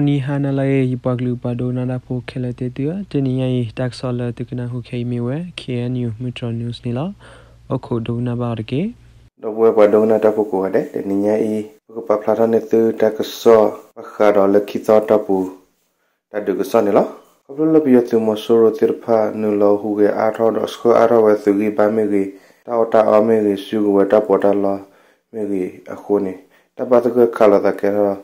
ကိုနီဟာနလာယေယပကလူပဒိုနာနာဖိုခဲလက်တေတူတနီယေတက်ဆောလာတကနာဟုခေမီဝဲ KNU မီထရနျူးစ်နီလာအခုဒိုနာဘာရကေတော့ဘွယ်ပဒိုနာတပုကိုဟတဲ့တနီယေဘုကပဖလာထနေတူတက်ဆောပခါတော်လခိသောတပူတဒုကဆောနီလာကဘလလပီယတူမဆိုရတိဖာနူလောဟုကေအာထောတော့စကိုအာရဝဲသူကြီးပါမေကြီးတောတာအမေကြီးစုကဝတပေါ်တာလာမေကြီးအခုနေတပတ်ကခလာတကဲတော့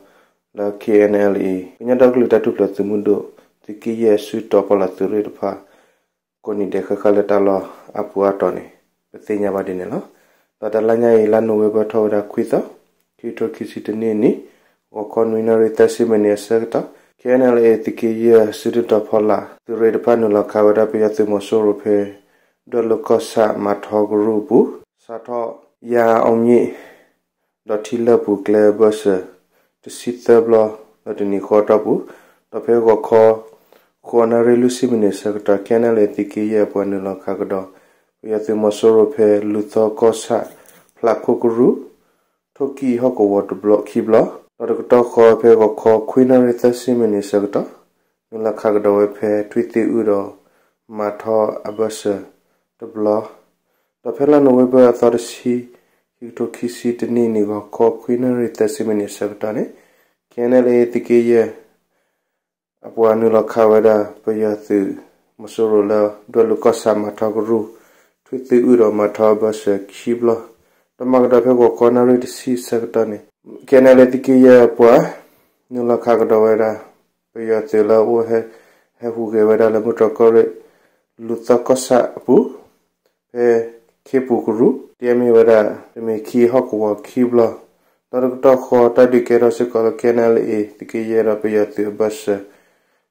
la KNLE kunya dog lu tatu plo tumundo tiki ye su to po la turi pa koni de kha khale ta lo apu atoni pese nya badi ne lo ta da la nya i la nu we ba tho da khuisa ki to ki si te ne ni o kon wi na re ta si me ne sa ta KNLE tiki ye su tu to po la turi pa nu lo ka wa da pi ya tu mo so ru pe do lo ko sa ma tho gru bu sa tho ya ong ni do thi la bu kle ba sa တစီတဘလတနီခေါ်တပူတဖဲကခေါ်ခေါ်နရလူစီမနေစကတကဲနလေတိကီရပွန်လခါကတော့ရသမဆောရဖဲလူသောကောဆာဖလာခုကရူထိုကီဟကဝတ်ဘလော့ခီဘလော့တော့ကတော့ခေါ်ဖဲကခေါ်ခွိနရသစီမနေစကတလခါကတော့ဖဲထွီတီဥတော့မာထောအဘဆာတဘလော့တဖဲလနဝေဘသရစီယူတိုခီစီတနီနီကိုကော့ခွီနရီတစီမနီဆပ်တနီကဲနလေတကေယအပွာနုလခဝဒပယသုမဆူရလဒလကဆာမထဂရူထွေတူရမထဘဆခိဘလတမကဒဖေကိုကောနရီတစီဆပ်တနီကဲနလေတကေယအပွာနုလခကဒဝရပယသေလဝဟဟူကေဝဒလမတကရလူတကဆာဘူးအဲခေပုကရုတေမီဝရတေမီခီဟကဝခီဘလတရတခေါ်တဒီကေရစကလကေနလီတိကေရပယတေဘတ်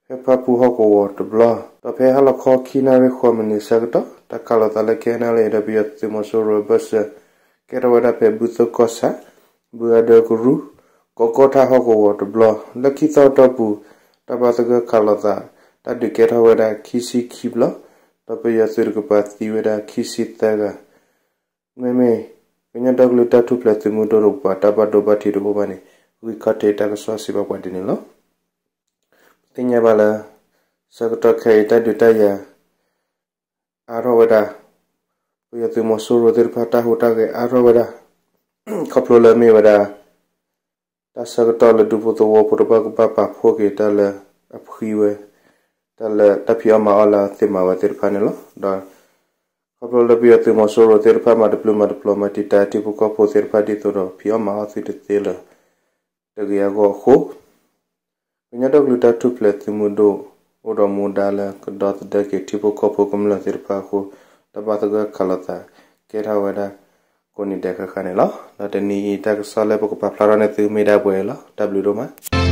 ဖေဖပူဟကဝတဘလတဖေဟလခေါ်ခီနာဝခေါ်မနီစကတတကလတလကေနလီရပယတေမဆိုရဘတ်ကေရဝရပေဘူသကောဆာဘူရဒကရုကောကောထဟကဝတဘလလခိတတပူတဘသကကလတာတဒီကေရဝရခီစီခီဘလော tapaya sirgapati wera kisitaga meme kenya daglu tatu platimu doropa tapa doba ti dobo bane wi kate ta swa siba kwadini lo tinya bala sakta khai ta duta ya aro wera uya tu mosuro dir phata hota ge aro wera khaplo la me wera ta sakta la dupo to wo purba ku papa phoge ta la apkhiwe tal tapia ma ala tema wa terpanelo da kapro lapia te mo soro terpa ma diploma diploma ti ta ti ko po terpa ti to ro pia ma ha ti te tela te ya go kho nya dog luta tu ple ti mu do o ro mu da la ko da ta da ke ti ko po kum la terpa ko ta ba ta ga khala ta ke ra wa da ko ni de ka ka ne lo da ni ta sa le po ko pa plara ne ti me da bo lo w do ma